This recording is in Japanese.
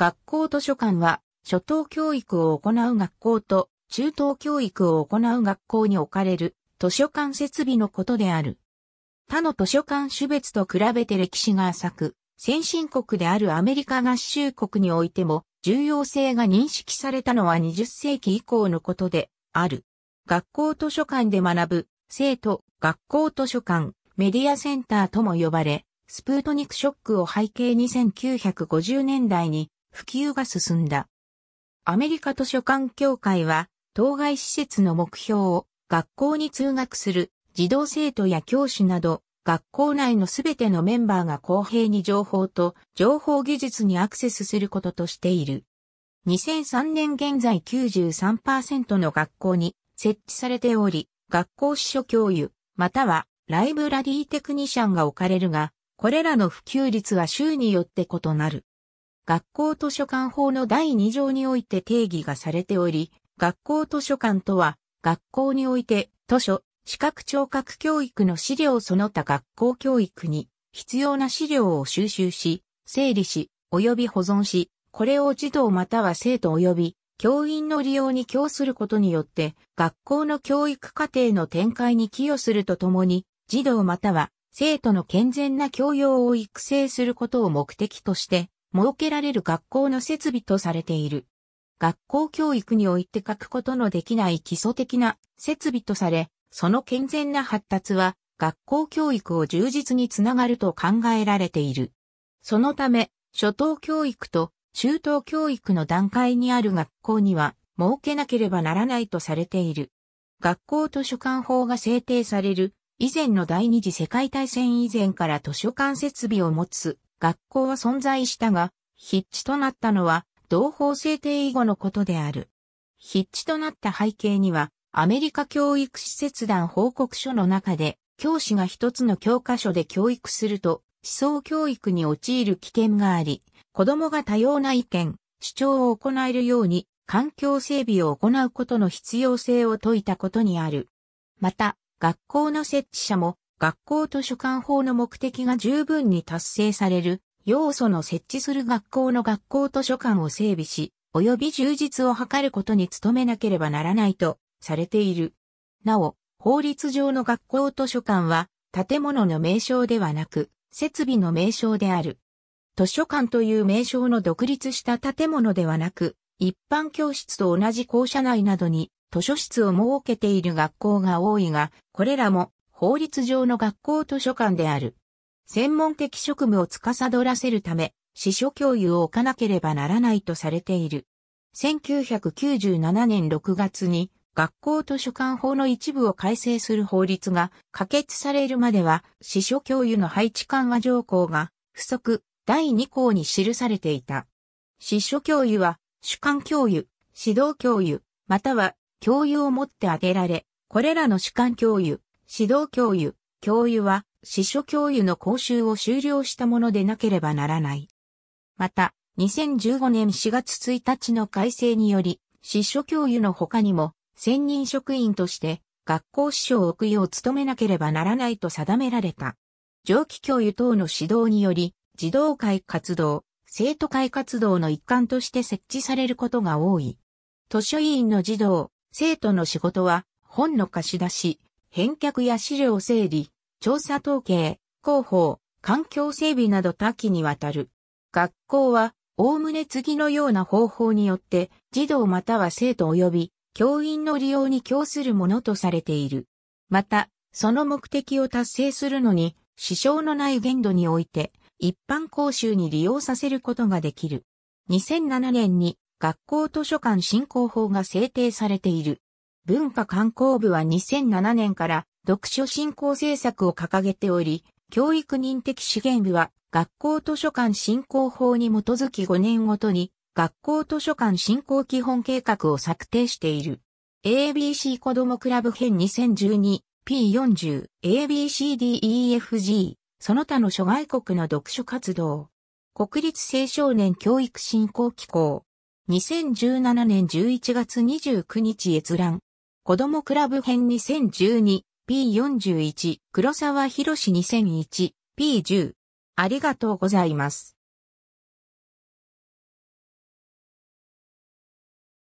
学校図書館は、初等教育を行う学校と中等教育を行う学校に置かれる図書館設備のことである。他の図書館種別と比べて歴史が浅く、先進国であるアメリカ合衆国においても重要性が認識されたのは20世紀以降のことである。学校図書館で学ぶ生徒、学校図書館、メディアセンターとも呼ばれ、スプートニクショックを背景に1950年代に普及が進んだ。アメリカ図書館協会は、当該施設の目標を学校に通学する児童生徒や教師など、学校内のすべてのメンバーが公平に情報と情報技術にアクセスすることとしている。2003年現在93%の学校に設置されており、学校司書教諭、またはライブラリーテクニシャンが置かれるが、これらの普及率は州によって異なる。学校図書館法の第2条において定義がされており、学校図書館とは、学校において図書、視覚聴覚教育の資料その他学校教育に必要な資料を収集し、整理し、及び保存し、これを児童または生徒及び教員の利用に供することによって、学校の教育課程の展開に寄与するとともに、児童または生徒の健全な教養を育成することを目的として、設けられる学校の設備とされている。学校教育において書くことのできない基礎的な設備とされ、その健全な発達は学校教育を充実につながると考えられている。そのため、初等教育と中等教育の段階にある学校には設けなければならないとされている。学校図書館法が制定される以前の第二次世界大戦以前から図書館設備を持つ学校は存在したが、筆致となったのは同法制定以後のことである。筆致となった背景には、アメリカ教育施設団報告書の中で、教師が一つの教科書で教育すると、思想教育に陥る危険があり、子供が多様な意見、主張を行えるように、環境整備を行うことの必要性を説いたことにある。また、学校の設置者も学校図書館法の目的が十分に達成される要素の設置する学校の学校図書館を整備し、及び充実を図ることに努めなければならないとされている。なお、法律上の学校図書館は建物の名称ではなく、設備の名称である。図書館という名称の独立した建物ではなく、一般教室と同じ校舎内などに図書室を設けている学校が多いが、これらも法律上の学校図書館である。専門的職務を司らせるため、司書教諭を置かなければならないとされている。1997年6月に学校図書館法の一部を改正する法律が可決されるまでは、司書教諭の配置緩和条項が不足第2項に記されていた。司書教諭は主観教諭、指導教諭、または教諭をもって挙げられ、これらの主観教諭、指導教諭、教諭は、司書教諭の講習を終了したものでなければならない。また、2015年4月1日の改正により、司書教諭の他にも、専任職員として、学校司書を置くよう務めなければならないと定められた。上記教諭等の指導により、児童会活動、生徒会活動の一環として設置されることが多い。図書委員の児童、生徒の仕事は、本の貸し出し、返却や資料整理、調査統計、広報、環境整備など多岐にわたる。学校は、おおむね次のような方法によって、児童または生徒及び教員の利用に供するものとされている。また、その目的を達成するのに、支障のない限度において、一般講習に利用させることができる。2007年に学校図書館振興法が制定されている。文化観光部は2007年から読書振興政策を掲げており、教育認的資源部は学校図書館振興法に基づき5年ごとに学校図書館振興基本計画を策定している。ABC 子どもクラブ編 2012P40 ABCDEFG その他の諸外国の読書活動。国立青少年教育振興機構。2017年11月29日閲覧。子供クラブ編 2012P41 黒沢博2001 P10 ありがとうございます。